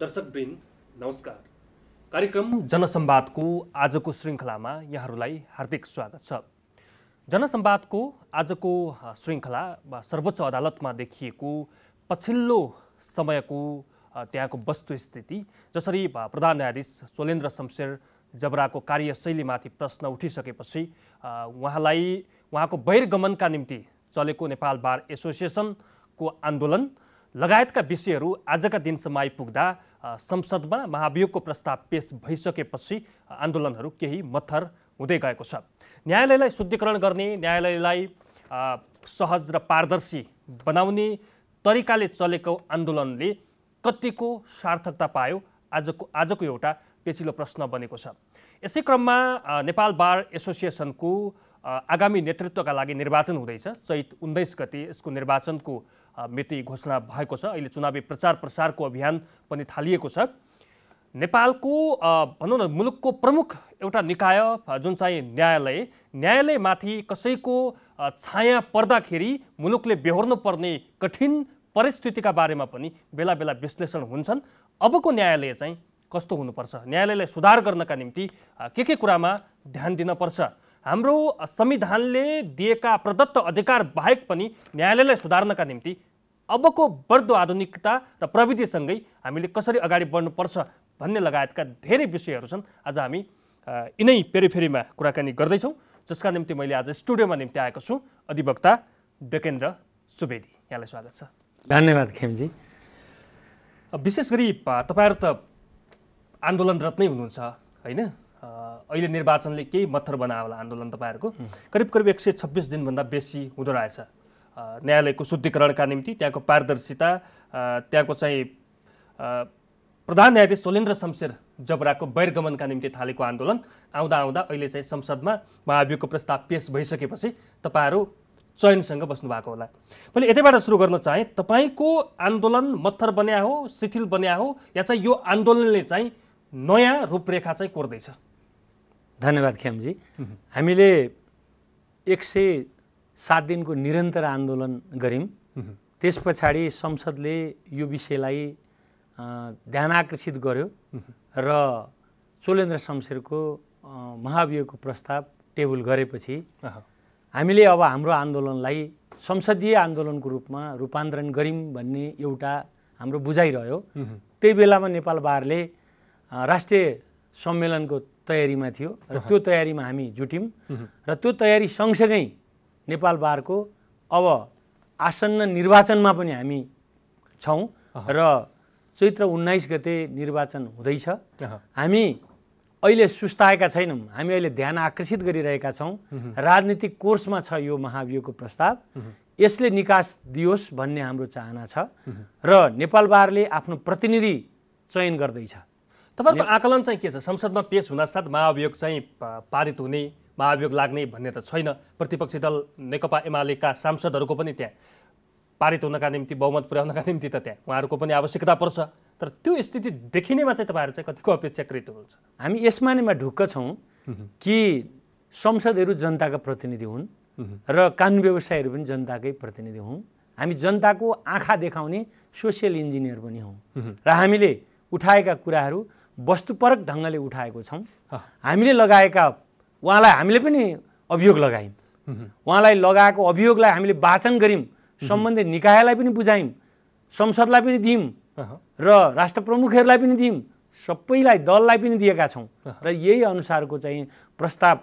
दर्शकवृन्द नमस्कार कार्यक्रम जनसंवादको आजको श्रृङ्खलामा यहाँहरूलाई हार्दिक स्वागत छ जनसम्वादको आजको श्रृङ्खला सर्वोच्च अदालतमा देखिएको पछिल्लो समयको त्यहाँको वस्तुस्थिति जसरी प्रधान न्यायाधीश चोलेन्द्र शमशेर जबराको कार्यशैलीमाथि प्रश्न उठिसकेपछि उहाँलाई उहाँको बहिर्गमनका निम्ति चलेको नेपाल बार एसोसिएसनको आन्दोलन लगायतका विषयहरू आजका दिनसम्म आइपुग्दा संसदमा महाभियोगको प्रस्ताव पेस भइसकेपछि आन्दोलनहरू केही मत्थर हुँदै गएको छ न्यायालयलाई शुद्धिकरण गर्ने न्यायालयलाई सहज र पारदर्शी बनाउने तरिकाले चलेको आन्दोलनले कतिको सार्थकता पायो आजको आजको एउटा पेचिलो प्रश्न बनेको छ यसै क्रममा नेपाल बार एसोसिएसनको आगामी नेतृत्वका लागि निर्वाचन हुँदैछ चैत उन्नाइस गते यसको निर्वाचनको मिति घोषणा भएको छ अहिले चुनावी प्रचार प्रसारको अभियान पनि थालिएको छ नेपालको भनौँ न मुलुकको प्रमुख एउटा निकाय जुन चाहिँ न्यायालय न्यायालयमाथि कसैको छाया पर्दाखेरि मुलुकले बेहोर्नु पर्ने कठिन परिस्थितिका बारेमा पनि बेला बेला विश्लेषण हुन्छन् अबको न्यायालय चाहिँ कस्तो हुनुपर्छ न्यायालयलाई सुधार गर्नका निम्ति के के कुरामा ध्यान दिनपर्छ हाम्रो संविधानले दिएका प्रदत्त अधिकार बाहेक पनि न्यायालयलाई सुधार्नका निम्ति अबको बढ्दो आधुनिकता र प्रविधिसँगै हामीले कसरी अगाडि बढ्नुपर्छ भन्ने लगायतका धेरै विषयहरू छन् आज हामी यिनै पेरिफेरीमा कुराकानी गर्दैछौँ जसका निम्ति मैले आज स्टुडियोमा निम्ति आएको छु अधिवक्ता डकेन्द्र सुवेदी यहाँलाई स्वागत छ धन्यवाद खेमजी विशेष गरी तपाईँहरू त आन्दोलनरत नै हुनुहुन्छ होइन अहिले निर्वाचनले केही मत्थर बनायो होला आन्दोलन तपाईँहरूको करिब करिब एक सय छब्बिस दिनभन्दा बेसी हुँदो रहेछ न्यायालयको शुद्धिकरणका निम्ति त्यहाँको पारदर्शिता त्यहाँको चाहिँ प्रधान न्यायाधीश सोलेन्द्र शमशेर जबराको बहिर्गमनका निम्ति थालेको आन्दोलन आउँदा आउँदा अहिले चाहिँ संसदमा महाभियोगको प्रस्ताव पेस भइसकेपछि तपाईँहरू चयनसँग बस्नुभएको होला मैले यतैबाट सुरु गर्न चाहेँ तपाईँको आन्दोलन मत्थर बन्या हो शिथिल बन्या हो या चाहिँ यो आन्दोलनले चाहिँ नयाँ रूपरेखा चाहिँ कोर्दैछ धन्यवाद ख्यामजी हामीले एक सय सात दिनको निरन्तर आन्दोलन गऱ्यौँ त्यस पछाडि संसदले यो विषयलाई ध्यान आकर्षित गर्यो र चोलेन्द्र शमशेरको महाभियोगको प्रस्ताव टेबल गरेपछि हामीले अब हाम्रो आन्दोलनलाई संसदीय आन्दोलनको रूपमा रूपान्तरण गऱ्यौँ भन्ने एउटा हाम्रो बुझाइ रह्यो त्यही बेलामा नेपाल बारले राष्ट्रिय सम्मेलनको तयारीमा थियो र त्यो तयारीमा हामी जुट्यौँ र त्यो तयारी सँगसँगै नेपाल बारको अब आसन्न निर्वाचनमा पनि हामी छौँ र चैत्र उन्नाइस गते निर्वाचन हुँदैछ हामी अहिले सुस्ताएका छैनौँ हामी अहिले ध्यान आकर्षित गरिरहेका छौँ राजनीतिक कोर्समा छ यो महाभियोगको प्रस्ताव यसले निकास दियोस् भन्ने हाम्रो चाहना छ र नेपाल बारले आफ्नो प्रतिनिधि चयन गर्दैछ तपाईँहरूको आकलन चाहिँ के छ संसदमा पेस हुनासाथ महाभियोग चाहिँ पारित हुने महाभियोग लाग्ने भन्ने त छैन प्रतिपक्षी दल नेकपा एमालेका सांसदहरूको पनि त्यहाँ पारित हुनका निम्ति बहुमत पुर्याउनका निम्ति त त्यहाँ उहाँहरूको पनि आवश्यकता पर्छ तर त्यो स्थिति देखिनेमा चाहिँ तपाईँहरू चाहिँ कतिको अपेक्षाकृत हुनुहुन्छ हामी यसमा नैमा ढुक्क छौँ कि संसदहरू जनताका प्रतिनिधि हुन् र कानुन व्यवसायहरू पनि जनताकै प्रतिनिधि हुन् हामी जनताको आँखा देखाउने सोसियल इन्जिनियर पनि हौँ र हामीले उठाएका कुराहरू वस्तुपरक ढङ्गले उठाएको छौँ हामीले लगाएका उहाँलाई हामीले पनि अभियोग लगायौँ उहाँलाई लगाएको अभियोगलाई हामीले वाचन गऱ्यौँ सम्बन्धित निकायलाई पनि बुझायौँ संसदलाई पनि दियौँ र राष्ट्र प्रमुखहरूलाई पनि दियौँ सबैलाई दललाई पनि दिएका छौँ र यही अनुसारको चाहिँ प्रस्ताव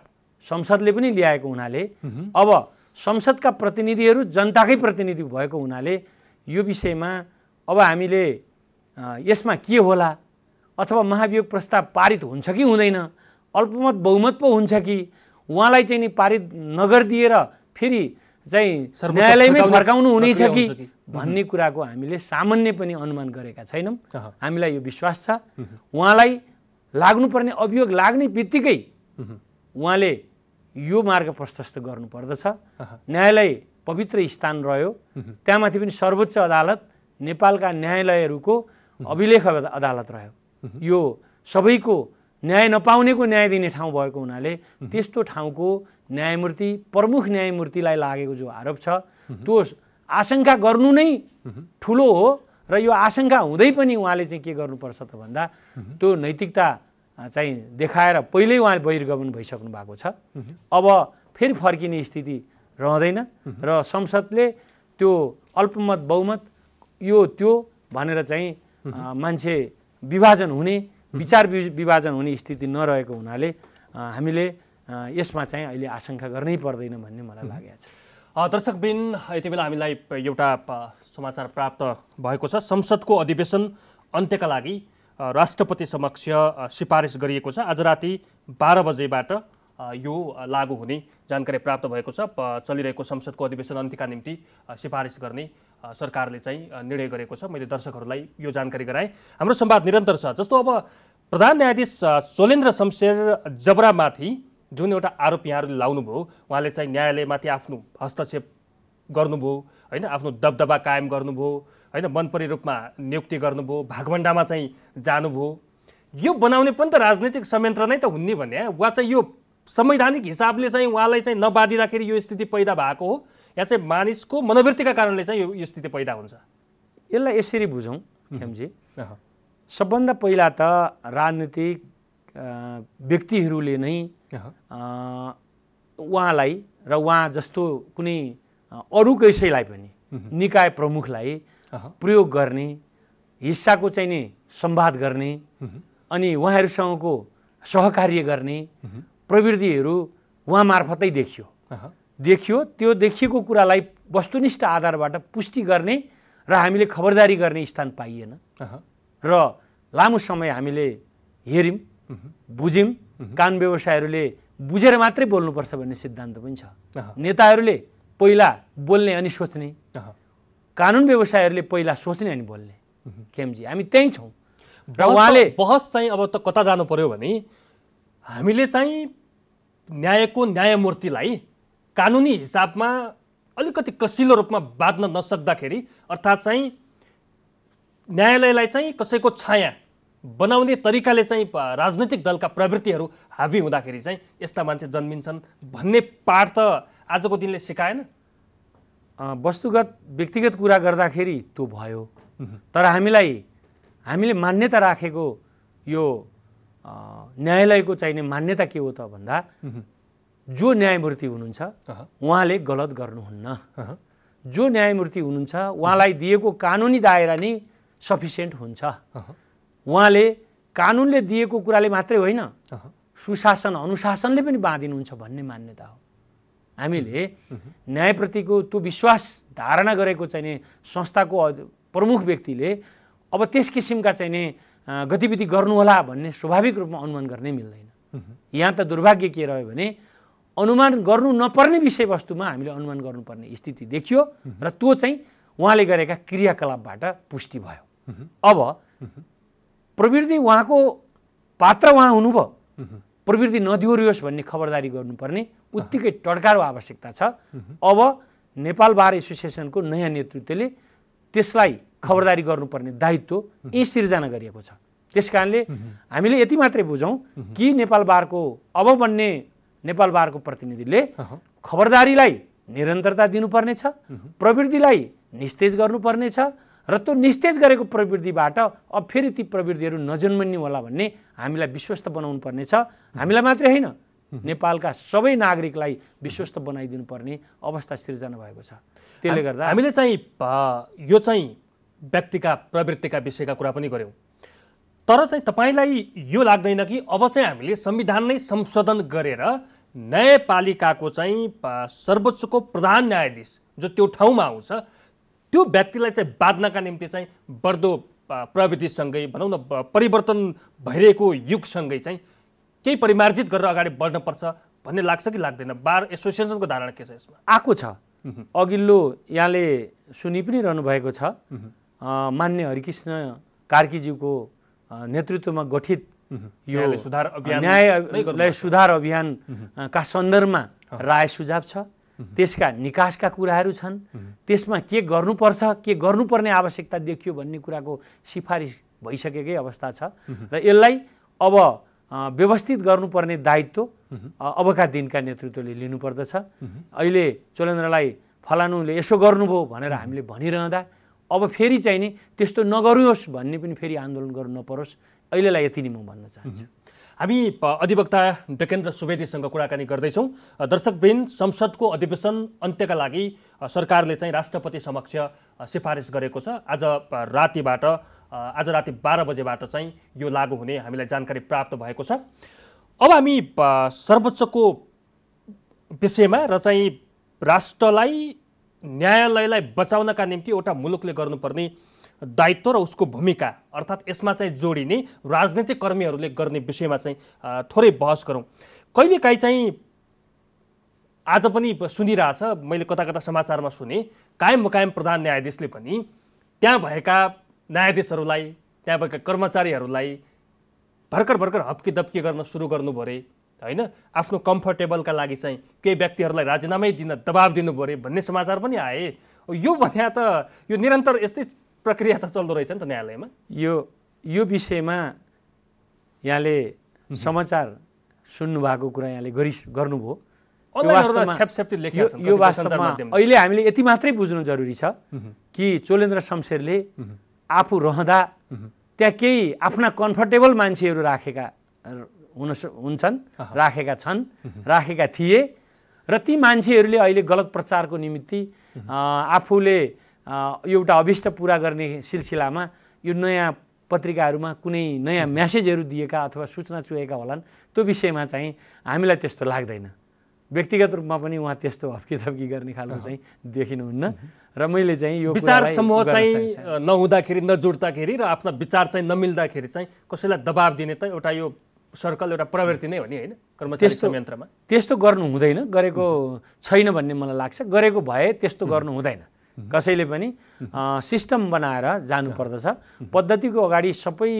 संसदले पनि ल्याएको हुनाले अब संसदका प्रतिनिधिहरू जनताकै प्रतिनिधि भएको हुनाले यो विषयमा अब हामीले यसमा के होला अथवा महाभियोग प्रस्ताव पारित हुन्छ कि हुँदैन अल्पमत बहुमत पो हुन्छ कि उहाँलाई चाहिँ नि पारित नगरिदिएर फेरि चाहिँ न्यायालयमै फर्काउनु हुनेछ कि भन्ने कुराको हामीले सामान्य पनि अनुमान गरेका छैनौँ हामीलाई यो विश्वास छ उहाँलाई लाग्नुपर्ने अभियोग लाग्ने बित्तिकै उहाँले यो मार्ग प्रशस्त गर्नुपर्दछ न्यायालय पवित्र स्थान रह्यो त्यहाँमाथि पनि सर्वोच्च अदालत नेपालका न्यायालयहरूको अभिलेख अदालत रह्यो यो सबैको न्याय नपाउनेको न्याय दिने ठाउँ भएको हुनाले त्यस्तो ठाउँको न्यायमूर्ति प्रमुख न्यायमूर्तिलाई लागेको जो आरोप छ त्यो आशङ्का गर्नु नै ठुलो हो र यो आशंका हुँदै पनि उहाँले चाहिँ के गर्नुपर्छ त भन्दा त्यो नैतिकता चाहिँ देखाएर पहिल्यै उहाँ बहिर्गमन भइसक्नु भएको छ अब फेरि फर्किने स्थिति रहँदैन र संसदले त्यो अल्पमत बहुमत यो त्यो भनेर चाहिँ मान्छे विभाजन हुने विचार विभाजन हुने स्थिति नरहेको हुनाले हामीले यसमा चाहिँ अहिले आशंका गर्नै पर्दैन भन्ने मलाई लागेको छ दर्शकबिन यति बेला हामीलाई एउटा समाचार प्राप्त भएको छ संसदको अधिवेशन अन्त्यका लागि राष्ट्रपति समक्ष सिफारिस गरिएको छ आज राति बाह्र बजेबाट यो लागु हुने जानकारी प्राप्त भएको छ चलिरहेको संसदको अधिवेशन अन्त्यका निम्ति सिफारिस गर्ने सरकारले चाहिँ निर्णय गरेको छ मैले दर्शकहरूलाई यो जानकारी गराएँ हाम्रो संवाद निरन्तर छ जस्तो अब प्रधान न्यायाधीश सोलेन्द्र शमशेर जबरामाथि जुन एउटा आरोप यहाँहरूले लाउनुभयो उहाँले चाहिँ न्यायालयमाथि आफ्नो हस्तक्षेप गर्नुभयो होइन आफ्नो दबदबा कायम गर्नुभयो होइन मनपरी रूपमा नियुक्ति गर्नुभयो भागभण्डामा चाहिँ जानुभयो यो बनाउने पनि त राजनैतिक संयन्त्र नै त हुन्ने भने वा चाहिँ यो संवैधानिक हिसाबले चाहिँ उहाँलाई चाहिँ नबाँधिँदाखेरि यो स्थिति पैदा भएको हो या चाहिँ मानिसको मनोवृत्तिका कारणले चाहिँ यो स्थिति पैदा हुन्छ यसलाई यसरी बुझौँ खेमजी सबभन्दा पहिला त राजनीतिक व्यक्तिहरूले नै उहाँलाई र उहाँ जस्तो कुनै अरू कसैलाई पनि निकाय प्रमुखलाई प्रयोग गर्ने हिस्साको चाहिँ नि सम्वाद गर्ने अनि उहाँहरूसँगको सहकार्य गर्ने प्रवृत्तिहरू उहाँ मार्फतै देखियो देखियो त्यो देखिएको कुरालाई वस्तुनिष्ठ आधारबाट पुष्टि गर्ने र हामीले खबरदारी गर्ने स्थान पाइएन र लामो समय हामीले हेऱ्यौँ बुझ्यौँ कान व्यवसायहरूले बुझेर मात्रै बोल्नुपर्छ भन्ने सिद्धान्त पनि छ नेताहरूले पहिला बोल्ने अनि सोच्ने कानुन व्यवसायहरूले पहिला सोच्ने अनि बोल्ने केएमजी हामी त्यहीँ छौँ र उहाँले बहस चाहिँ अब त कता जानु पर्यो भने हामीले चाहिँ न्यायको न्यायमूर्तिलाई कानुनी हिसाबमा अलिकति कसिलो रूपमा बाँध्न नसक्दाखेरि अर्थात् चाहिँ न्यायालयलाई चाहिँ कसैको छाया बनाउने तरिकाले चाहिँ राजनैतिक दलका प्रवृत्तिहरू हावी हुँदाखेरि चाहिँ यस्ता मान्छे जन्मिन्छन् भन्ने पाठ त आजको दिनले सिकाएन वस्तुगत व्यक्तिगत कुरा गर्दाखेरि त्यो भयो तर हामीलाई हामीले मान्यता राखेको यो न्यायालयको चाहिने मान्यता के हो त भन्दा जो न्यायमूर्ति हुनुहुन्छ उहाँले गलत गर्नुहुन्न जो न्यायमूर्ति हुनुहुन्छ उहाँलाई दिएको कानुनी दायरा नै सफिसियन्ट हुन्छ उहाँले कानुनले दिएको कुराले मात्रै होइन सुशासन अनुशासनले पनि बाँधिनुहुन्छ भन्ने मान्यता हो हामीले न्यायप्रतिको त्यो विश्वास धारणा गरेको चाहिने संस्थाको प्रमुख व्यक्तिले अब त्यस किसिमका चाहिने गतिविधि गर्नुहोला भन्ने स्वाभाविक रूपमा अनुमान गर्नै मिल्दैन यहाँ त दुर्भाग्य के रह्यो भने अनुमान गर्नु नपर्ने विषयवस्तुमा हामीले अनुमान गर्नुपर्ने स्थिति देखियो र त्यो चाहिँ उहाँले गरेका क्रियाकलापबाट पुष्टि भयो अब प्रवृत्ति उहाँको पात्र उहाँ हुनुभयो प्रवृत्ति नदिहोरियोस् भन्ने खबरदारी गर्नुपर्ने उत्तिकै टड्कारो आवश्यकता छ अब नेपाल बार एसोसिएसनको नयाँ नेतृत्वले त्यसलाई खबरदारी गर्नुपर्ने दायित्व यी सिर्जना गरिएको छ त्यस कारणले हामीले यति मात्रै बुझौँ कि नेपाल बारको अब बन्ने नेपाल बारको प्रतिनिधिले खबरदारीलाई निरन्तरता दिनुपर्नेछ प्रवृत्तिलाई निस्तेज गर्नुपर्नेछ र त्यो निस्तेज गरेको प्रवृत्तिबाट अब फेरि ती प्रवृत्तिहरू नजन्मन्ने होला भन्ने हामीलाई विश्वस्त बनाउनु पर्ने छ हामीलाई मात्रै होइन नेपालका सबै नागरिकलाई विश्वस्त बनाइदिनुपर्ने अवस्था सिर्जना भएको छ त्यसले गर्दा हामीले चाहिँ यो चाहिँ व्यक्तिका प्रवृत्तिका विषयका कुरा पनि गऱ्यौँ तर चाहिँ तपाईँलाई यो लाग्दैन कि अब चाहिँ हामीले संविधान नै संशोधन गरेर न्यायपालिकाको चाहिँ सर्वोच्चको प्रधान न्यायाधीश जो त्यो ठाउँमा आउँछ त्यो व्यक्तिलाई चाहिँ बाँध्नका निम्ति चाहिँ बढ्दो प्रविधिसँगै भनौँ न परिवर्तन भइरहेको युगसँगै चाहिँ केही परिमार्जित गरेर अगाडि बढ्नुपर्छ भन्ने लाग्छ कि लाग्दैन बार एसोसिएसनको धारणा के छ यसमा आएको छ अघिल्लो यहाँले सुनि पनि रहनु भएको छ मान्य हरिकृष्ण कार्कीज्यूको नेतृत्वमा गठित यो सुधार अभियान न्यायलाई सुधार अभियानका सन्दर्भमा राय सुझाव छ त्यसका निकासका कुराहरू छन् त्यसमा के गर्नुपर्छ के गर्नुपर्ने आवश्यकता देखियो भन्ने कुराको सिफारिस भइसकेकै अवस्था छ र यसलाई अब व्यवस्थित गर्नुपर्ने दायित्व अबका दिनका नेतृत्वले लिनुपर्दछ अहिले चोलेन्द्रलाई फलानुले यसो गर्नुभयो भनेर हामीले भनिरहँदा अब फेरि चाहिँ नि त्यस्तो नगरियोस् भन्ने पनि फेरि आन्दोलन गर्नु नपरोस् अहिलेलाई यति नै म भन्न चाहन्छु हामी अधिवक्ता डकेन्द्र सुवेदीसँग कुराकानी गर्दैछौँ दर्शकबिन संसदको अधिवेशन अन्त्यका लागि सरकारले चाहिँ राष्ट्रपति समक्ष सिफारिस गरेको छ आज रातिबाट आज राति बाह्र बजेबाट चाहिँ यो लागू हुने हामीलाई जानकारी प्राप्त भएको छ अब हामी सर्वोच्चको विषयमा र चाहिँ राष्ट्रलाई न्यायालयलाई बचाउनका निम्ति एउटा मुलुकले गर्नुपर्ने दायित्व र उसको भूमिका अर्थात् यसमा चाहिँ जोडिने राजनैतिक कर्मीहरूले गर्ने विषयमा चाहिँ थोरै बहस गरौँ कहिलेकाहीँ चाहिँ आज पनि सुनिरहेछ मैले कता कता समाचारमा सुने कायम मुकायम प्रधान न्यायाधीशले पनि त्यहाँ भएका न्यायाधीशहरूलाई त्यहाँ भएका कर्मचारीहरूलाई भर्खर भर्खर हप्की दप्की गर्न सुरु गर्नु अरे होइन आफ्नो कम्फर्टेबलका लागि चाहिँ केही व्यक्तिहरूलाई राजीनामै दिन दबाब दिनु पऱ्यो भन्ने समाचार पनि आए यो भन्या त यो निरन्तर यस्तै प्रक्रिया त चल्दो रहेछ नि त न्यायालयमा यो यो विषयमा यहाँले समाचार सुन्नुभएको कुरा यहाँले गरि गर्नुभयो यो वास्तवमा अहिले हामीले यति मात्रै बुझ्नु जरुरी छ कि चोलेन्द्र शमशेरले आफू रहँदा त्यहाँ केही आफ्ना कम्फर्टेबल मान्छेहरू राखेका हुन हुन्छन् राखेका छन् राखेका थिए र ती मान्छेहरूले अहिले गलत प्रचारको निम्ति आफूले एउटा अभिष्ट पुरा गर्ने सिलसिलामा यो नयाँ पत्रिकाहरूमा कुनै नयाँ म्यासेजहरू दिएका अथवा सूचना चुहेका होलान् त्यो विषयमा चाहिँ हामीलाई त्यस्तो लाग्दैन व्यक्तिगत रूपमा पनि उहाँ त्यस्तो हप्की थप्की गर्ने खालको चाहिँ देखिनुहुन्न र मैले चाहिँ यो विचार समूह चाहिँ नहुँदाखेरि नजुड्दाखेरि र आफ्ना विचार चाहिँ नमिल्दाखेरि चाहिँ कसैलाई दबाब दिने त एउटा यो सर्कल एउटा प्रवृत्ति नै हो नि होइन कर्मचारी संयन्त्रमा त्यस्तो गर्नु हुँदैन गरेको छैन भन्ने मलाई लाग्छ गरेको भए त्यस्तो गर्नु हुँदैन कसैले पनि सिस्टम बनाएर जानुपर्दछ पद्धतिको अगाडि सबै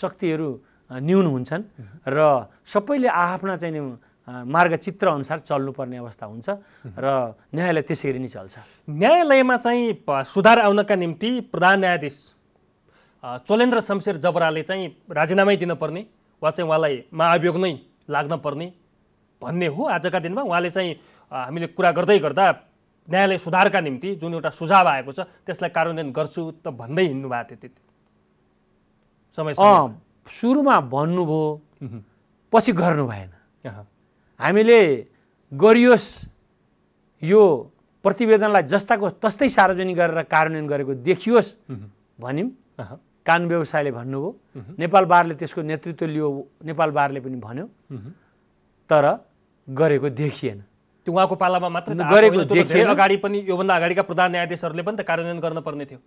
शक्तिहरू न्यून हुन्छन् र सबैले आआफ्ना चाहिँ मार्गचित्र अनुसार चल्नुपर्ने अवस्था हुन्छ र न्यायालय त्यसरी नै चल्छ न्यायालयमा चाहिँ सुधार आउनका निम्ति प्रधान न्यायाधीश चोलेन्द्र शमशेर जबराले चाहिँ राजीनामै दिनुपर्ने वा चाहिँ उहाँलाई महाभियोग नै लाग्न पर्ने भन्ने हो आजका दिनमा उहाँले चाहिँ हामीले कुरा गर्दै गर्दा न्यायालय सुधारका निम्ति जुन एउटा सुझाव आएको छ त्यसलाई कार्यान्वयन गर्छु त भन्दै हिँड्नु भएको थियो त्यति समय सुरुमा भन्नुभयो पछि गर्नु भएन हामीले गरियोस् यो प्रतिवेदनलाई जस्ताको तस्तै सार्वजनिक गरेर कार्यान्वयन गरेको देखियोस् भन्यौँ कानुन व्यवसायले भन्नुभयो नेपाल बारले त्यसको नेतृत्व लियो नेपाल बारले पनि भन्यो तर गरेको देखिएन त्यो उहाँको पालामा मात्र गरेको धेरै अगाडि पनि योभन्दा अगाडिका प्रधान न्यायाधीशहरूले पनि त कार्यान्वयन गर्नुपर्ने थियो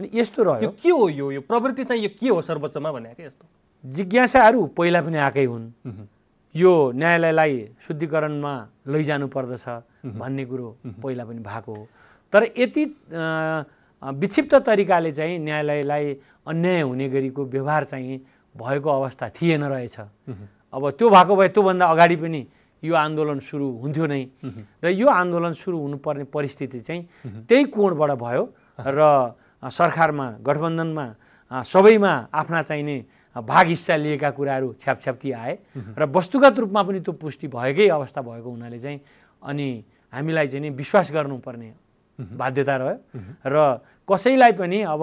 अनि यस्तो रह्यो के हो यो यो प्रवृत्ति चाहिँ यो के हो सर्वोच्चमा भनेको क्या यस्तो जिज्ञासाहरू पहिला पनि आएकै हुन् यो न्यायालयलाई शुद्धिकरणमा लैजानु पर्दछ भन्ने कुरो पहिला पनि भएको हो तर यति विक्षिप्त तरिकाले चाहिँ न्यायालयलाई अन्याय हुने गरीको व्यवहार चाहिँ भएको अवस्था थिएन रहेछ अब त्यो भएको भए त्योभन्दा अगाडि पनि यो आन्दोलन सुरु हुन्थ्यो नै र यो आन्दोलन सुरु हुनुपर्ने परिस्थिति चाहिँ त्यही कोणबाट भयो र सरकारमा गठबन्धनमा सबैमा आफ्ना चाहिने भाग हिस्सा लिएका कुराहरू छ्यापछ्याप्ती आए र वस्तुगत रूपमा पनि त्यो पुष्टि भएकै अवस्था भएको हुनाले चाहिँ अनि हामीलाई चाहिँ नि विश्वास गर्नुपर्ने बाध्यता रह्यो र कसैलाई पनि अब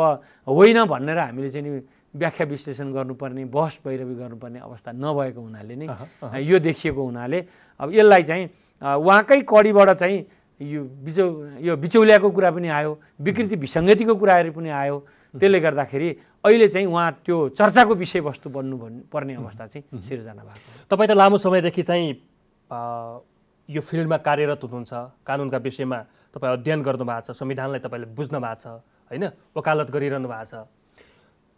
होइन भनेर हामीले चाहिँ नि व्याख्या विश्लेषण गर्नुपर्ने बहस पैरवी गर्नुपर्ने अवस्था नभएको हुनाले नै यो देखिएको हुनाले अब यसलाई चाहिँ उहाँकै कडीबाट चाहिँ यो बिचौ यो बिचौलियाको कुरा पनि आयो विकृति विसङ्गतिको कुराहरू पनि आयो त्यसले गर्दाखेरि अहिले चाहिँ उहाँ त्यो चर्चाको विषयवस्तु बन्नु पर्ने अवस्था चाहिँ सिर्जना भएको तपाईँ त लामो समयदेखि चाहिँ यो फिल्डमा कार्यरत हुनुहुन्छ कानुनका विषयमा तपाईँ अध्ययन गर्नु भएको छ संविधानलाई तपाईँले बुझ्नु भएको छ होइन वकालत गरिरहनु भएको छ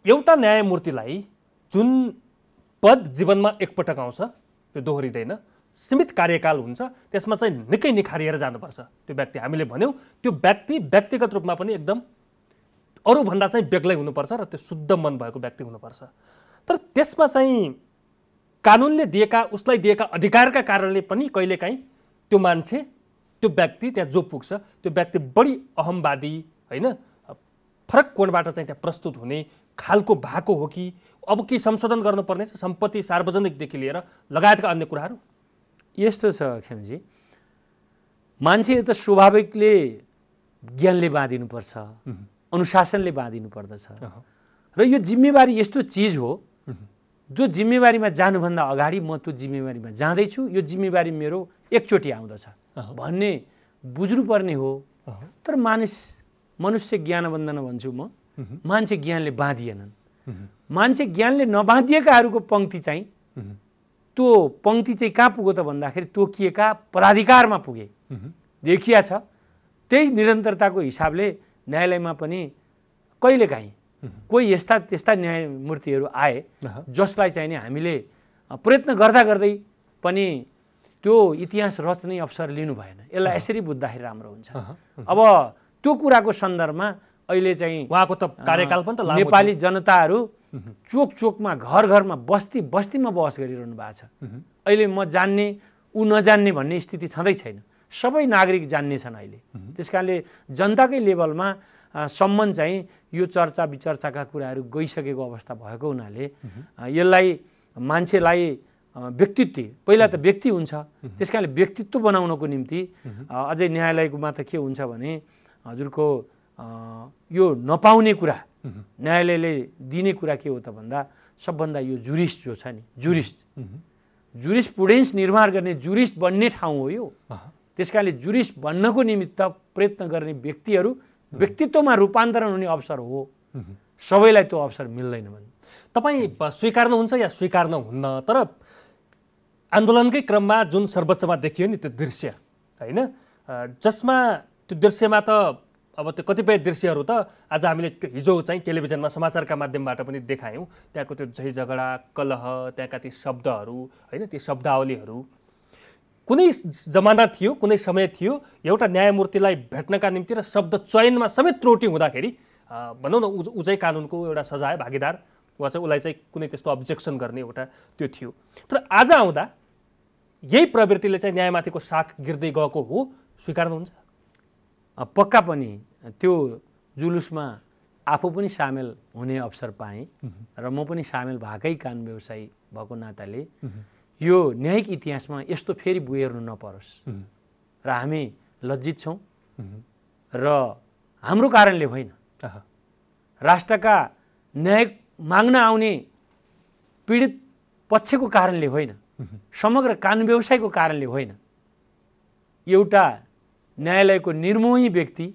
एउटा न्यायमूर्तिलाई जुन पद जीवनमा एकपटक आउँछ त्यो दोहोरिँदैन सीमित कार्यकाल हुन्छ त्यसमा चाहिँ निकै निखारिएर जानुपर्छ त्यो व्यक्ति हामीले भन्यौँ त्यो व्यक्ति व्यक्तिगत रूपमा पनि एकदम अरूभन्दा चाहिँ बेग्लै हुनुपर्छ र त्यो शुद्ध मन भएको व्यक्ति हुनुपर्छ तर त्यसमा चाहिँ कानुनले दिएका उसलाई दिएका अधिकारका कारणले पनि कहिलेकाहीँ त्यो मान्छे त्यो व्यक्ति त्यहाँ जो पुग्छ त्यो व्यक्ति बढी अहमवादी होइन फरक कोणबाट चाहिँ त्यहाँ प्रस्तुत हुने खालको भएको हो कि अब के संशोधन गर्नुपर्ने छ सम्पत्ति सार्वजनिकदेखि लिएर लगायतका अन्य कुराहरू यस्तो छ खेमजी मान्छे त स्वाभाविकले ज्ञानले बाँधिनुपर्छ अनुशासनले बाँधिनु पर्दछ र यो जिम्मेवारी यस्तो चिज हो जो जिम्मेवारीमा जानुभन्दा अगाडि म त्यो जिम्मेवारीमा जाँदैछु यो जिम्मेवारी मेरो एकचोटि आउँदछ भन्ने बुझ्नुपर्ने हो तर मानिस मनुष्य ज्ञानबन्धन भन्छु म मान्छे ज्ञानले बाँधिएनन् मान्छे ज्ञानले नबाँधिएकाहरूको पङ्क्ति चाहिँ त्यो पङ्क्ति चाहिँ कहाँ पुग्यो त भन्दाखेरि तोकिएका पराधिकारमा पुगे देखिया छ त्यही निरन्तरताको हिसाबले न्यायालयमा पनि कहिलेकाहीँ कोही यस्ता त्यस्ता न्यायमूर्तिहरू आए जसलाई चाहिँ नि हामीले प्रयत्न गर्दा गर्दै पनि त्यो इतिहास रच्ने अवसर लिनु भएन यसलाई यसरी बुझ्दाखेरि राम्रो हुन्छ अब त्यो कुराको सन्दर्भमा अहिले चाहिँ उहाँको त कार्यकाल पनि त नेपाली जनताहरू चोक चोकमा घर घरमा बस्ती बस्तीमा बहस गरिरहनु भएको छ अहिले म जान्ने ऊ नजान्ने भन्ने स्थिति छँदै छैन सबै नागरिक जान्ने छन् अहिले त्यस कारणले जनताकै लेभलमा सम्म चाहिँ यो चर्चा विचर्चाका कुराहरू गइसकेको अवस्था भएको हुनाले यसलाई मान्छेलाई व्यक्तित्व पहिला त व्यक्ति हुन्छ त्यस कारणले व्यक्तित्व बनाउनको निम्ति अझै न्यायालयकोमा त के हुन्छ भने हजुरको यो नपाउने कुरा न्यायालयले दिने कुरा के हो त भन्दा सबभन्दा यो जुरिस्ट जो छ नि जुरिस्ट जुरिस्ट प्रुडेन्स निर्माण गर्ने जुरिस्ट बन्ने ठाउँ हो यो त्यस कारणले जुरिस्ट बन्नको निमित्त प्रयत्न गर्ने व्यक्तिहरू व्यक्तित्वमा रूपान्तरण हुने अवसर हो सबैलाई त्यो अवसर मिल्दैन भने तपाईँ स्वीकार्नुहुन्छ या स्वीकार हुन्न तर आन्दोलनकै क्रममा जुन सर्वोच्चमा देखियो नि त्यो दृश्य होइन जसमा त्यो दृश्यमा त अब त्यो कतिपय दृश्यहरू त आज हामीले हिजो चाहिँ टेलिभिजनमा समाचारका माध्यमबाट पनि देखायौँ त्यहाँको त्यो झै झगडा कलह त्यहाँका ती शब्दहरू होइन ती शब्दावलीहरू कुनै जमाना थियो कुनै समय थियो एउटा न्यायमूर्तिलाई भेट्नका निम्ति र शब्द चयनमा समेत त्रुटि हुँदाखेरि भनौँ न उ चाहिँ कानुनको एउटा सजाय भागीदार वा चाहिँ उसलाई चाहिँ कुनै त्यस्तो अब्जेक्सन गर्ने एउटा त्यो थियो तर आज आउँदा यही प्रवृत्तिले चाहिँ न्यायमाथिको साख गिर्दै गएको हो स्वीकार्नुहुन्छ पक्का पनि त्यो जुलुसमा आफू पनि सामेल हुने अवसर पाएँ र म पनि सामेल भएकै कानुन व्यवसायी भएको नाताले यो न्यायिक इतिहासमा यस्तो फेरि बुहेर्नु नपरोस् र हामी लज्जित छौँ र हाम्रो कारणले होइन राष्ट्रका न्याय माग्न आउने पीडित पक्षको कारणले होइन समग्र कानुन व्यवसायको कारणले होइन एउटा न्यायालयको निर्मोही व्यक्ति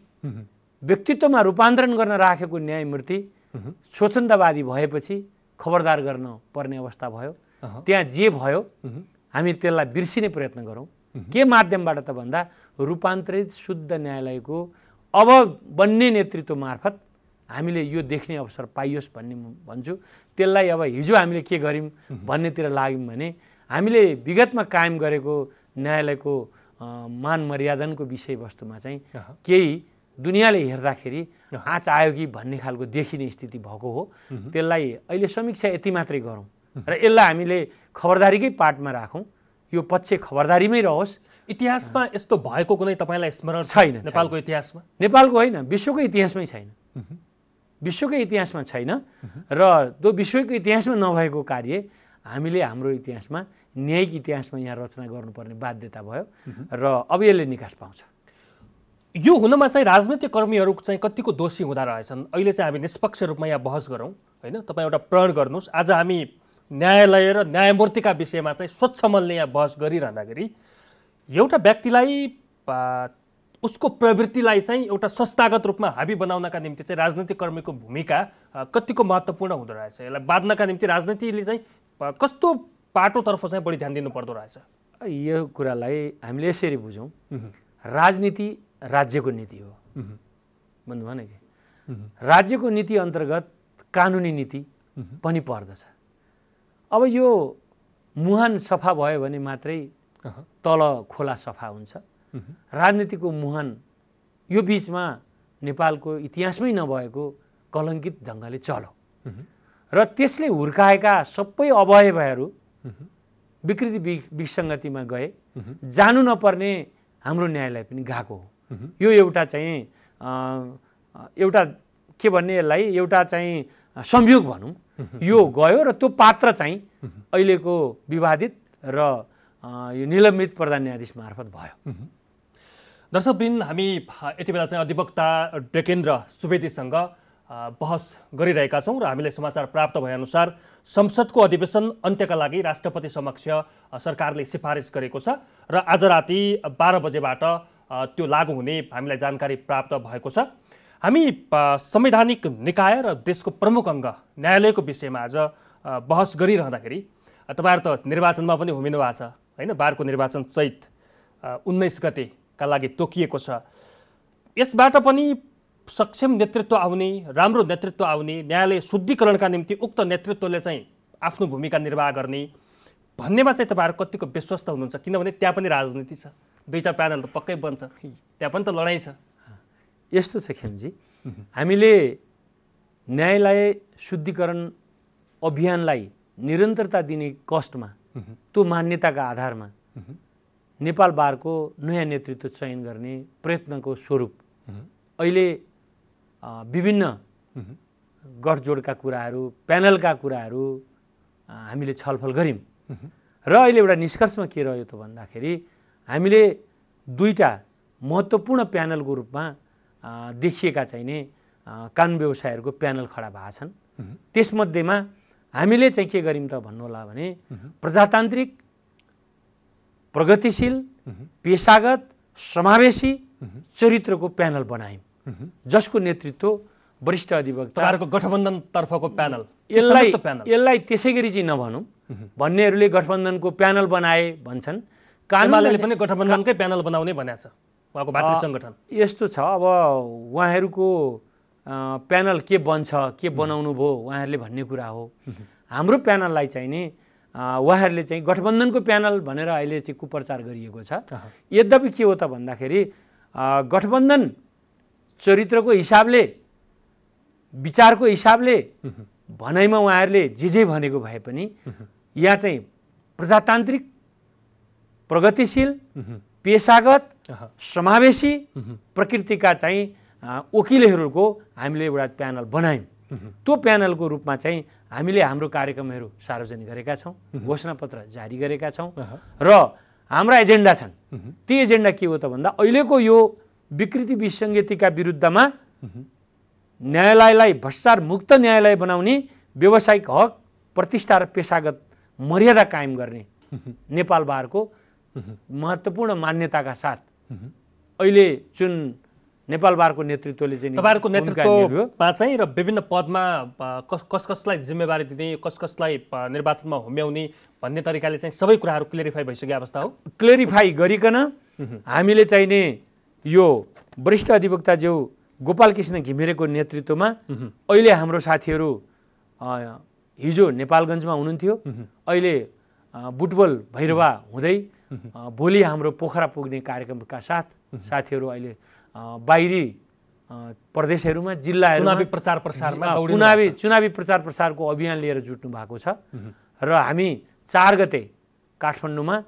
व्यक्तित्वमा रूपान्तरण गर्न राखेको न्यायमूर्ति स्वच्छन्दवादी भएपछि खबरदार गर्न पर्ने अवस्था भयो त्यहाँ जे भयो हामी त्यसलाई बिर्सिने प्रयत्न गरौँ के माध्यमबाट त भन्दा रूपान्तरित शुद्ध न्यायालयको अब बन्ने नेतृत्व मार्फत हामीले यो देख्ने अवसर पाइयोस् भन्ने भन्छु त्यसलाई अब हिजो हामीले के गऱ्यौँ भन्नेतिर लाग्यौँ भने हामीले विगतमा कायम गरेको न्यायालयको मान मर्यादनको विषयवस्तुमा चाहिँ केही दुनियाँले हेर्दाखेरि आँच आयो कि भन्ने खालको देखिने स्थिति भएको हो त्यसलाई अहिले समीक्षा यति मात्रै गरौँ र यसलाई हामीले खबरदारीकै पार्टमा राखौँ यो पक्ष खबरदारीमै रहोस् इतिहासमा यस्तो भएको कुनै तपाईँलाई स्मरण छैन नेपालको इतिहासमा नेपालको होइन विश्वको इतिहासमै छैन विश्वकै इतिहासमा छैन र त्यो विश्वको इतिहासमा नभएको कार्य हामीले हाम्रो इतिहासमा न्यायिक इतिहासमा यहाँ रचना गर्नुपर्ने बाध्यता भयो र अब यसले निकास पाउँछ यो हुनमा चाहिँ राजनैतिक कर्मीहरू चाहिँ कतिको दोषी हुँदा रहेछन् अहिले चाहिँ हामी निष्पक्ष रूपमा यहाँ बहस गरौँ होइन तपाईँ एउटा प्रण गर्नुहोस् आज हामी न्यायालय र न्यायमूर्तिका विषयमा चाहिँ स्वच्छ मनले यहाँ बहस गरिरहँदाखेरि एउटा व्यक्तिलाई उसको प्रवृत्तिलाई चाहिँ एउटा संस्थागत रूपमा हाबी बनाउनका निम्ति चाहिँ राजनैतिक कर्मीको भूमिका कतिको महत्त्वपूर्ण हुँदो रहेछ यसलाई बाँध्नका निम्ति राजनीतिले चाहिँ कस्तो पाटोतर्फ चाहिँ बढी ध्यान दिनुपर्दो रहेछ यो कुरालाई हामीले यसरी बुझौँ राजनीति राज्यको नीति हो भन्नुभयो नि कि राज्यको नीति अन्तर्गत कानुनी नीति पनि पर्दछ अब यो मुहान सफा भयो भने मात्रै तल खोला सफा हुन्छ राजनीतिको मुहान यो बिचमा नेपालको इतिहासमै नभएको कलङ्कित ढङ्गले चलो र त्यसले हुर्काएका सबै अवयवहरू विकृति विसङ्गतिमा गए जानु नपर्ने हाम्रो न्यायालय पनि गएको हो यो एउटा चाहिँ एउटा के भन्ने यसलाई एउटा चाहिँ संयोग भनौँ यो गयो र त्यो पात्र चाहिँ अहिलेको विवादित र यो निलम्बित प्रधान न्यायाधीश मार्फत भयो दर्शकबिन हामी यति बेला चाहिँ अधिवक्ता डेकेन्द्र सुवेदीसँग बहस गरिरहेका छौँ र हामीलाई समाचार प्राप्त भएअनुसार संसदको अधिवेशन अन्त्यका लागि राष्ट्रपति समक्ष सरकारले सिफारिस गरेको छ र आज राति बाह्र बजेबाट त्यो लागू हुने हामीलाई जानकारी प्राप्त भएको छ हामी संवैधानिक निकाय र देशको प्रमुख अङ्ग न्यायालयको विषयमा आज बहस गरिरहँदाखेरि तपाईँहरू त निर्वाचनमा पनि हुमिनु भएको छ होइन बारको निर्वाचन चैत उन्नाइस गतेका लागि तोकिएको छ यसबाट पनि सक्षम नेतृत्व आउने राम्रो नेतृत्व आउने न्यायालय शुद्धिकरणका निम्ति उक्त नेतृत्वले चाहिँ आफ्नो भूमिका निर्वाह गर्ने भन्नेमा चाहिँ तपाईँहरू कतिको विश्वस्त हुनुहुन्छ किनभने त्यहाँ पनि राजनीति छ दुईवटा प्यानल त पक्कै बन्छ त्यहाँ पनि त लडाइँ छ यस्तो छ खेमजी हामीले न्यायालय शुद्धिकरण अभियानलाई निरन्तरता दिने कष्टमा त्यो मान्यताका आधारमा नेपाल बारको नयाँ नेतृत्व चयन गर्ने प्रयत्नको स्वरूप अहिले विभिन्न गठजोडका कुराहरू प्यानलका कुराहरू हामीले छलफल गऱ्यौँ र अहिले एउटा निष्कर्षमा के रह्यो त भन्दाखेरि हामीले दुईवटा महत्त्वपूर्ण प्यानलको रूपमा देखिएका चाहिने कानुन व्यवसायहरूको प्यानल खडा भएका छन् त्यसमध्येमा हामीले चाहिँ के गर्यौँ त भन्नु होला भने प्रजातान्त्रिक प्रगतिशील पेसागत समावेशी चरित्रको प्यानल बनायौँ जसको नेतृत्व वरिष्ठ अधिवक्ता गठबन्धनतर्फको प्यानल यसलाई यसलाई त्यसै गरी चाहिँ नभनौँ भन्नेहरूले गठबन्धनको प्यानल बनाए भन्छन् कानुनले पनि गठबन्धनकै प्यानल बनाउने भनेको छ उहाँको भातृ सङ्गठन यस्तो छ अब उहाँहरूको प्यानल के बन्छ के बनाउनु भयो उहाँहरूले भन्ने कुरा हो हाम्रो प्यानललाई चाहिँ नि उहाँहरूले चाहिँ गठबन्धनको प्यानल भनेर अहिले चाहिँ कुप्रचार गरिएको छ यद्यपि के हो त भन्दाखेरि गठबन्धन चरित्रको हिसाबले विचारको हिसाबले भनाइमा उहाँहरूले जे जे भनेको भए पनि यहाँ चाहिँ प्रजातान्त्रिक प्रगतिशील पेसागत समावेशी प्रकृतिका चाहिँ वकिलहरूको हामीले एउटा प्यानल बनायौँ त्यो प्यानलको रूपमा चाहिँ हामीले हाम्रो कार्यक्रमहरू सार्वजनिक गरेका छौँ घोषणापत्र जारी गरेका छौँ र हाम्रा एजेन्डा छन् ती एजेन्डा के हो त भन्दा अहिलेको यो विकृति विसङ्गतिका विरुद्धमा न्यायालयलाई भ्रष्टार मुक्त न्यायालय बनाउने व्यावसायिक हक प्रतिष्ठा र पेसागत मर्यादा कायम गर्ने नेपाल बारको महत्त्वपूर्ण मान्यताका साथ अहिले जुन नेपाल बारको नेतृत्वले चाहिँ तपाईँहरूको नेतृत्वमा चाहिँ र विभिन्न पदमा कस कसलाई जिम्मेवारी दिने कस कसलाई निर्वाचनमा हुम्याउने भन्ने तरिकाले चाहिँ सबै कुराहरू क्लियरिफाई भइसक्यो अवस्था हो क्लियरिफाई गरिकन हामीले चाहिने यो वरिष्ठ ज्यू गोपाल कृष्ण घिमिरेको नेतृत्वमा अहिले हाम्रो साथीहरू हिजो नेपालगञ्जमा हुनुहुन्थ्यो अहिले बुटबल भैरवा हुँदै भोलि हाम्रो पोखरा पुग्ने कार्यक्रमका साथ साथीहरू अहिले बाहिरी प्रदेशहरूमा जिल्ला चुनावी प्रचार प्रसारमा चुनावी चुनावी प्रचार प्रसारको अभियान लिएर जुट्नु भएको छ र हामी चार गते काठमाडौँमा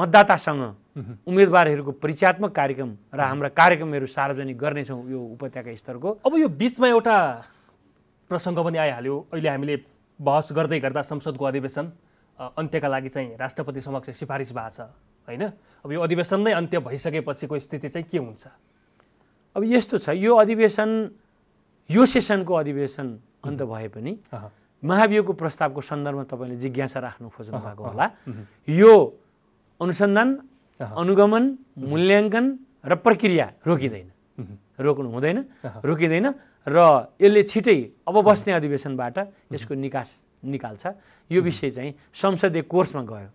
मतदातासँग उम्मेदवारहरूको परिचयात्मक कार्यक्रम र हाम्रा कार्यक्रमहरू सार्वजनिक गर्नेछौँ यो उपत्यका स्तरको अब यो बिचमा एउटा प्रसङ्ग पनि आइहाल्यो अहिले हामीले बहस गर्दै गर्दा संसदको अधिवेशन अन्त्यका लागि चाहिँ राष्ट्रपति समक्ष सिफारिस भएको छ होइन अब यो अधिवेशन नै अन्त्य भइसकेपछिको स्थिति चाहिँ के हुन्छ अब यस्तो छ यो अधिवेशन यो सेसनको अधिवेशन अन्त भए पनि महाभियोगको प्रस्तावको सन्दर्भमा तपाईँले जिज्ञासा राख्नु खोज्नु भएको होला यो अनुसन्धान अनुगमन मूल्याङ्कन र प्रक्रिया रोकिँदैन रोक्नु हुँदैन रोकिँदैन र यसले छिटै अब बस्ने अधिवेशनबाट यसको निकास निकाल्छ यो विषय चाहिँ संसदीय कोर्समा गयो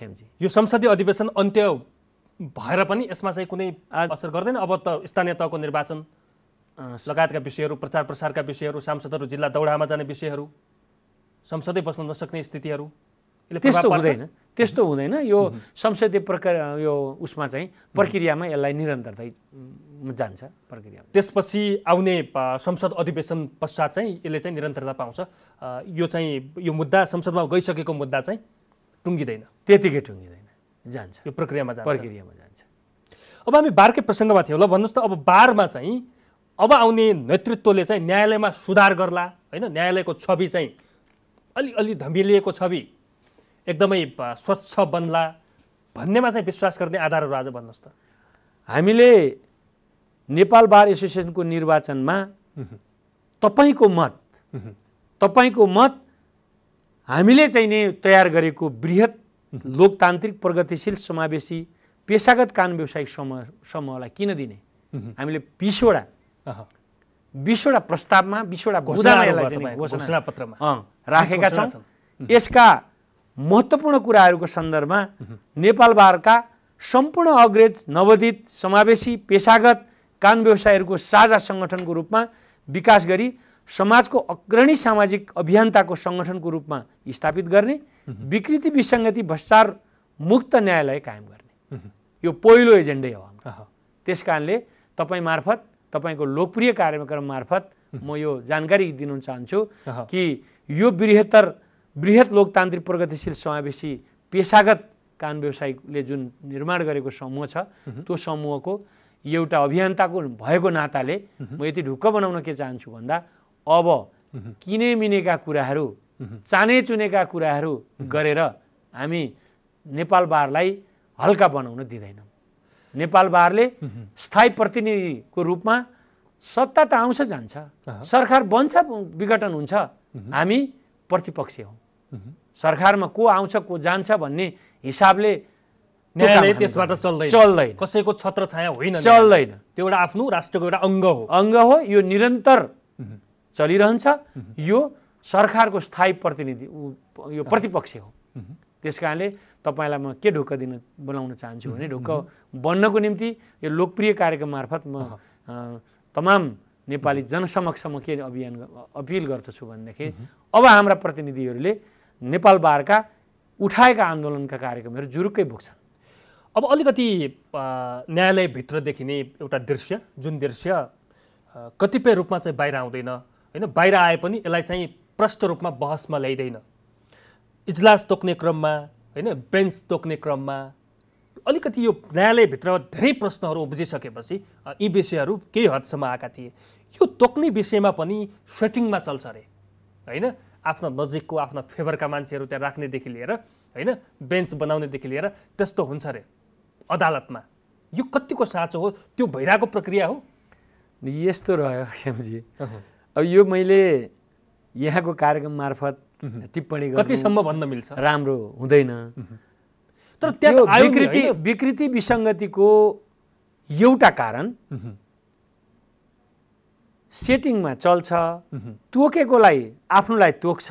खेमजी यो संसदीय अधिवेशन अन्त्य भएर पनि यसमा चाहिँ कुनै असर गर्दैन अब त स्थानीय तहको निर्वाचन लगायतका विषयहरू प्रचार प्रसारका विषयहरू सांसदहरू जिल्ला दौडामा जाने विषयहरू संसदै बस्न नसक्ने स्थितिहरू त्यस्तो हुँदैन त्यस्तो हुँदैन यो संसदीय प्रक्रिया यो उसमा चाहिँ प्रक्रियामा यसलाई निरन्तरता जान्छ प्रक्रिया त्यसपछि आउने संसद अधिवेशन पश्चात चाहिँ यसले चाहिँ निरन्तरता पाउँछ यो चाहिँ यो मुद्दा संसदमा गइसकेको मुद्दा चाहिँ टुङ्गिँदैन त्यतिकै टुङ्गिँदैन जान्छ यो प्रक्रियामा जान्छ प्रक्रियामा जान्छ अब हामी बारकै प्रसङ्गमा थियौँ ल भन्नुहोस् त अब बारमा चाहिँ अब आउने नेतृत्वले चाहिँ न्यायालयमा सुधार गर्ला होइन न्यायालयको छवि चाहिँ अलि अलि धमिलिएको छवि एकदमै स्वच्छ बन्ला भन्नेमा चाहिँ विश्वास गर्ने आधारहरू आज भन्नुहोस् त हामीले नेपाल बार एसोसिएसनको निर्वाचनमा तपाईँको मत तपाईँको मत हामीले चाहिँ नै तयार गरेको वृहत लोकतान्त्रिक प्रगतिशील समावेशी पेसागत कान व्यवसायिक समूह समूहलाई किन दिने हामीले बिसवटा बिसवटा प्रस्तावमा बिसवटा घोषणा राखेका छौँ यसका महत्त्वपूर्ण कुराहरूको सन्दर्भमा नेपालबारका सम्पूर्ण अग्रेज नवदित समावेशी पेसागत कान व्यवसायहरूको साझा सङ्गठनको रूपमा विकास गरी समाजको अग्रणी सामाजिक अभियन्ताको सङ्गठनको रूपमा स्थापित गर्ने विकृति विसङ्गति भ्रष्टार मुक्त न्यायालय कायम गर्ने यो पहिलो एजेन्डै हो त्यस कारणले तपाईँ मार्फत तपाईँको लोकप्रिय कार्यक्रम मार्फत म यो जानकारी दिनु चाहन्छु कि यो बृहत्तर वृहत लोकतान्त्रिक प्रगतिशील समावेशी पेसागत कान व्यवसायले जुन निर्माण गरेको समूह छ त्यो समूहको एउटा अभियन्ताको भएको नाताले म यति ढुक्क बनाउन के चाहन्छु भन्दा अब किनेमिनेका कुराहरू चाने चुनेका कुराहरू गरेर हामी नेपाल बारलाई हल्का बनाउन दिँदैनौँ नेपाल बारले स्थायी प्रतिनिधिको रूपमा सत्ता त आउँछ जान्छ सरकार बन्छ विघटन हुन्छ हामी प्रतिपक्षी हौँ सरकारमा को आउँछ को जान्छ भन्ने हिसाबले न्यायालय त्यसबाट चल्दैन चल्दैन कसैको छत्र छाया होइन चल्दैन त्यो एउटा आफ्नो राष्ट्रको एउटा अङ्ग हो अङ्ग हो यो निरन्तर चलिरहन्छ यो सरकारको स्थायी प्रतिनिधि यो प्रतिपक्ष हो त्यस कारणले तपाईँलाई म के ढुक्क दिन बोलाउन चाहन्छु भने ढुक्क बन्नको निम्ति यो लोकप्रिय कार्यक्रम मार्फत म तमाम नेपाली जनसमक्ष म के अभियान अपिल गर्दछु भनेदेखि अब हाम्रा प्रतिनिधिहरूले नेपाल बारका उठाएका आन्दोलनका कार्यक्रमहरू जुरुक्कै भुक्छन् अब अलिकति न्यायालयभित्र देखिने एउटा दृश्य जुन दृश्य कतिपय रूपमा चाहिँ बाहिर आउँदैन होइन बाहिर आए पनि यसलाई चाहिँ प्रष्ट रूपमा बहसमा ल्याइँदैन इजलास तोक्ने क्रममा होइन बेन्च तोक्ने क्रममा अलिकति यो न्यायालयभित्र धेरै प्रश्नहरू उब्जिसकेपछि यी विषयहरू केही हदसम्म आएका थिए यो तोक्ने विषयमा पनि सेटिङमा चल्छ अरे होइन आफ्नो नजिकको आफ्नो फेभरका मान्छेहरू त्यहाँ राख्नेदेखि लिएर होइन बेन्च बनाउनेदेखि लिएर त्यस्तो हुन्छ अरे अदालतमा यो कतिको साँचो हो त्यो भइरहेको प्रक्रिया हो यस्तो रह्यो खेमजी अब यो मैले यहाँको कार्यक्रम मार्फत टिप्पणी कतिसम्म भन्न मिल्छ राम्रो हुँदैन तर त्यो विकृति विकृति विसङ्गतिको एउटा कारण सेटिङमा चल्छ तोकेकोलाई आफ्नोलाई तोक्छ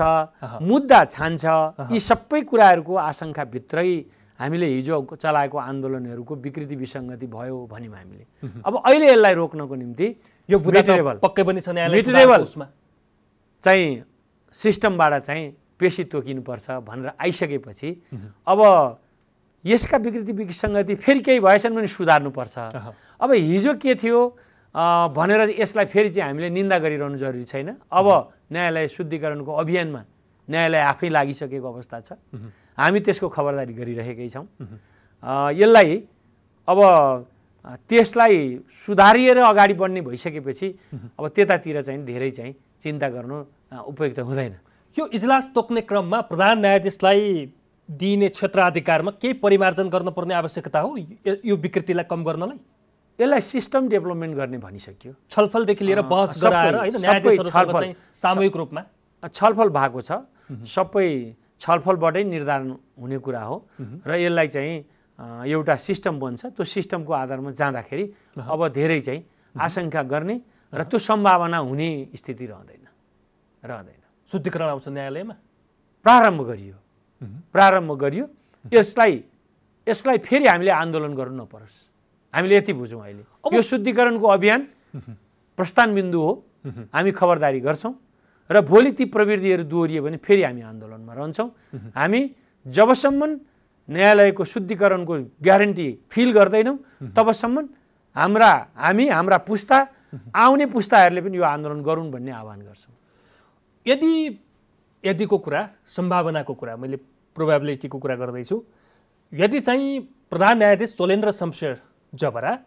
मुद्दा छान्छ यी सबै कुराहरूको आशङ्काभित्रै हामीले हिजो चलाएको आन्दोलनहरूको विकृति विसङ्गति भयो भन्यौँ हामीले अब अहिले यसलाई रोक्नको निम्ति यो पक्कै पनि चाहिँ सिस्टमबाट चाहिँ पेसी तोकिनुपर्छ भनेर आइसकेपछि अब यसका विकृति विसङ्गति फेरि केही भएछन् भने सुधार्नुपर्छ अब हिजो के थियो भनेर यसलाई फेरि चाहिँ हामीले निन्दा गरिरहनु जरुरी छैन अब न्यायालय शुद्धिकरणको अभियानमा न्यायालय आफै लागिसकेको अवस्था छ हामी त्यसको खबरदारी गरिरहेकै छौँ यसलाई अब त्यसलाई सुधारिएर अगाडि बढ्ने भइसकेपछि अब त्यतातिर चाहिँ धेरै चाहिँ चिन्ता गर्नु उपयुक्त हुँदैन यो इजलास तोक्ने क्रममा प्रधान न्यायाधीशलाई दिइने क्षेत्राधिकारमा केही परिमार्जन गर्नुपर्ने आवश्यकता हो यो विकृतिलाई कम गर्नलाई यसलाई सिस्टम डेभलपमेन्ट गर्ने भनिसक्यो छलफलदेखि लिएर बहस गराएर छलफल सामूहिक रूपमा छलफल भएको छ सबै छलफलबाटै निर्धारण हुने कुरा हो र यसलाई चाहिँ एउटा सिस्टम बन्छ त्यो सिस्टमको आधारमा जाँदाखेरि अब धेरै चाहिँ आशंका गर्ने र त्यो सम्भावना हुने स्थिति रहँदैन रहँदैन शुद्धिकरण आउँछ न्यायालयमा प्रारम्भ गरियो प्रारम्भ गरियो यसलाई यसलाई फेरि हामीले आन्दोलन गर्नु नपरोस् हामीले यति बुझौँ अहिले यो शुद्धिकरणको अभियान प्रस्थान बिन्दु हो हामी खबरदारी गर्छौँ र भोलि ती प्रविधिहरू दोहोरियो भने फेरि हामी आन्दोलनमा रहन्छौँ हामी जबसम्म न्यायालयको शुद्धिकरणको ग्यारेन्टी फिल गर्दैनौँ तबसम्म हाम्रा हामी हाम्रा पुस्ता आउने पुस्ताहरूले पनि यो आन्दोलन गरौँ भन्ने आह्वान गर्छौँ यदि यदिको कुरा सम्भावनाको कुरा मैले प्रोभाबिलिटीको कुरा गर्दैछु यदि चाहिँ प्रधान न्यायाधीश चोलेन्द्र शमशेर जबरा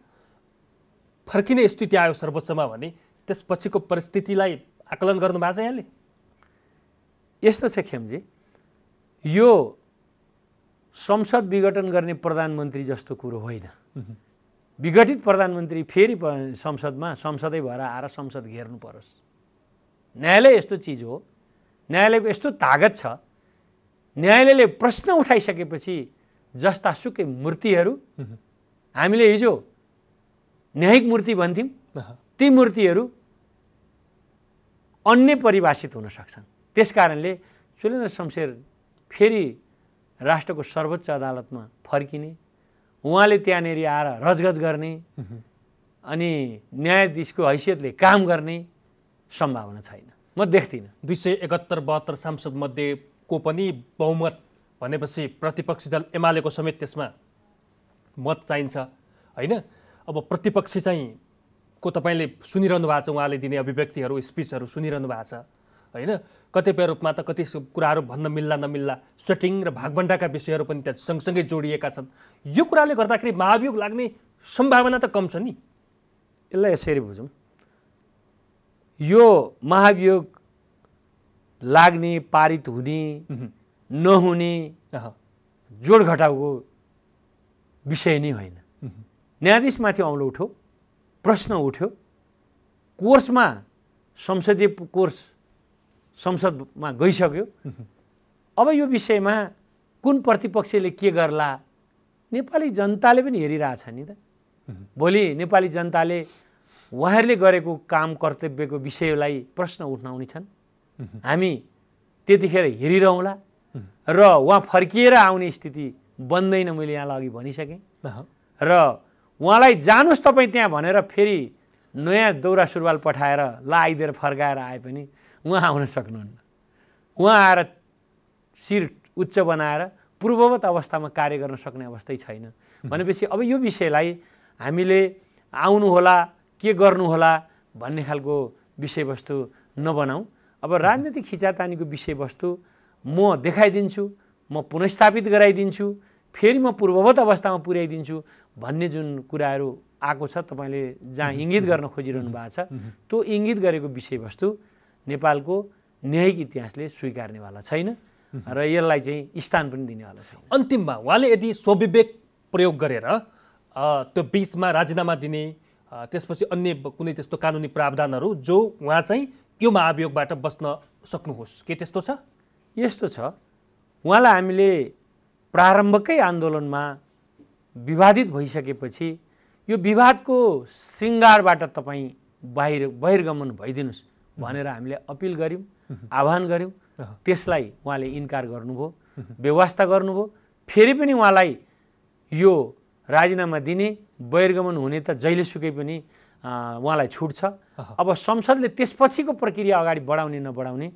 फर्किने स्थिति आयो सर्वोच्चमा भने त्यसपछिको परिस्थितिलाई आकलन गर्नुभएको छ यहाँले यस्तो छ खेमजी यो संसद विघटन गर्ने प्रधानमन्त्री जस्तो कुरो होइन विघटित प्रधानमन्त्री फेरि संसदमा संसदै भएर आएर संसद घेर्नु परोस् न्यायालय यस्तो चिज हो न्यायालयको यस्तो तागत छ न्यायालयले प्रश्न उठाइसकेपछि जस्ता सुकै मूर्तिहरू हामीले हिजो न्यायिक मूर्ति भन्थ्यौँ ती मूर्तिहरू अन्य परिभाषित हुन सक्छन् त्यस कारणले सुरेन्द्र शमशेर फेरि राष्ट्रको सर्वोच्च अदालतमा फर्किने उहाँले त्यहाँनिर आएर रजगज गर्ने अनि न्यायाधीशको हैसियतले काम गर्ने सम्भावना छैन म देख्दिनँ दुई सय एकहत्तर बहत्तर सांसदमध्येको पनि बहुमत भनेपछि प्रतिपक्षी दल एमालेको समेत त्यसमा मत चाहिन्छ होइन अब प्रतिपक्ष चाहिँ को तपाईँले सुनिरहनु भएको छ उहाँले दिने अभिव्यक्तिहरू स्पिचहरू सुनिरहनु भएको छ होइन कतिपय रूपमा त कति कुराहरू भन्न मिल्ला नमिल्ला सेटिङ र भागभन्डाका विषयहरू पनि त्यहाँ सँगसँगै जोडिएका छन् यो कुराले गर्दाखेरि महाभियोग लाग्ने सम्भावना त कम छ नि यसलाई यसरी बुझौँ यो महाभियोग लाग्ने पारित हुने नहुने जोड घटाउको विषय नै होइन न्यायाधीशमाथि औँलो उठ्यो प्रश्न उठ्यो कोर्समा संसदीय कोर्स संसदमा गइसक्यो अब यो विषयमा कुन प्रतिपक्षले के गर्ला नेपाली जनताले पनि हेरिरहेछ नि त भोलि नेपाली जनताले उहाँहरूले गरेको काम कर्तव्यको विषयलाई प्रश्न उठाउने छन् हामी त्यतिखेर हेरिरहँला र उहाँ फर्किएर आउने स्थिति बन्दैन मैले यहाँलाई अघि भनिसकेँ र उहाँलाई जानुहोस् तपाईँ त्यहाँ भनेर फेरि नयाँ दौरा सुरुवाल पठाएर ला आइदिएर फर्काएर आए पनि उहाँ आउन सक्नुहुन्न उहाँ आएर शिर उच्च बनाएर पूर्ववत अवस्थामा कार्य गर्न सक्ने अवस्थै छैन भनेपछि अब यो विषयलाई हामीले आउनुहोला के गर्नुहोला भन्ने खालको विषयवस्तु नबनाऊ अब राजनीतिक खिचातानीको विषयवस्तु म देखाइदिन्छु म पुनस्थापित गराइदिन्छु फेरि म पूर्ववत अवस्थामा पुर्याइदिन्छु भन्ने जुन कुराहरू आएको छ तपाईँले जहाँ इङ्गित गर्न खोजिरहनु भएको छ त्यो इङ्गित गरेको विषयवस्तु नेपालको न्यायिक इतिहासले स्वीकार्नेवाला छैन र यसलाई चाहिँ स्थान पनि दिनेवाला छैन अन्तिममा उहाँले यदि स्वविवेक प्रयोग गरेर त्यो बिचमा राजीनामा दिने त्यसपछि अन्य कुनै त्यस्तो कानुनी प्रावधानहरू जो उहाँ चाहिँ यो महाभियोगबाट बस्न सक्नुहोस् के त्यस्तो छ यस्तो छ उहाँलाई हामीले प्रारम्भकै आन्दोलनमा विवादित भइसकेपछि यो विवादको शृङ्गारबाट तपाईँ बाहिर बहिर्गमन भइदिनुहोस् भनेर हामीले अपिल गऱ्यौँ आह्वान गऱ्यौँ त्यसलाई उहाँले इन्कार गर्नुभयो व्यवस्था गर्नुभयो फेरि पनि उहाँलाई यो राजीनामा दिने बहिर्गमन हुने त जहिलेसुकै पनि उहाँलाई छुट छ अब संसदले त्यसपछिको प्रक्रिया अगाडि बढाउने नबढाउने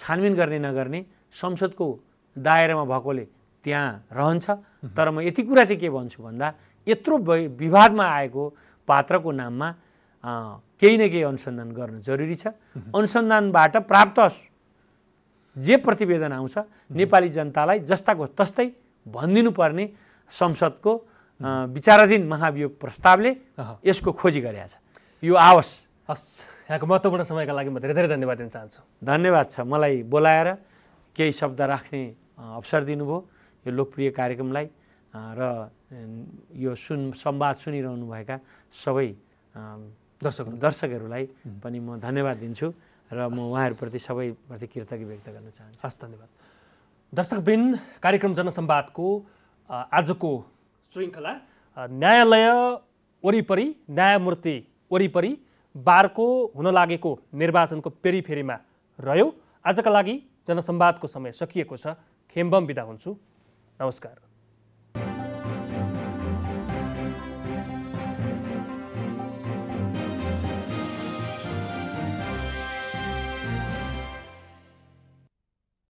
छानबिन गर्ने नगर्ने संसदको दायरामा भएकोले त्यहाँ रहन्छ तर म यति कुरा चाहिँ के भन्छु भन्दा यत्रो विवादमा आएको पात्रको नाममा केही न केही अनुसन्धान गर्नु जरुरी छ अनुसन्धानबाट प्राप्त जे प्रतिवेदन आउँछ नेपाली जनतालाई जस्ताको तस्तै भनिदिनुपर्ने संसदको विचाराधीन महाभियोग प्रस्तावले यसको खोजी गरेका छ यो आवश हस् यहाँको महत्त्वपूर्ण समयका लागि म धेरै धेरै धन्यवाद दिन चाहन्छु धन्यवाद छ मलाई बोलाएर केही शब्द राख्ने अवसर दिनुभयो यो लोकप्रिय कार्यक्रमलाई र यो सुन संवाद सुनिरहनुभएका सबै दर्शक दर्शकहरूलाई पनि म धन्यवाद दिन्छु र म उहाँहरूप्रति सबैप्रति कृतज्ञ व्यक्त गर्न चाहन्छु हस् धन्यवाद दर्शकबिन कार्यक्रम जनसम्वादको आजको श्रृङ्खला न्यायालय वरिपरि न्यायमूर्ति वरिपरि बारको हुन लागेको निर्वाचनको पेरिफेरीमा रह्यो आजका लागि जनसम्वादको समय सकिएको छ खेम्बम बिदा हुन्छु Namaskar.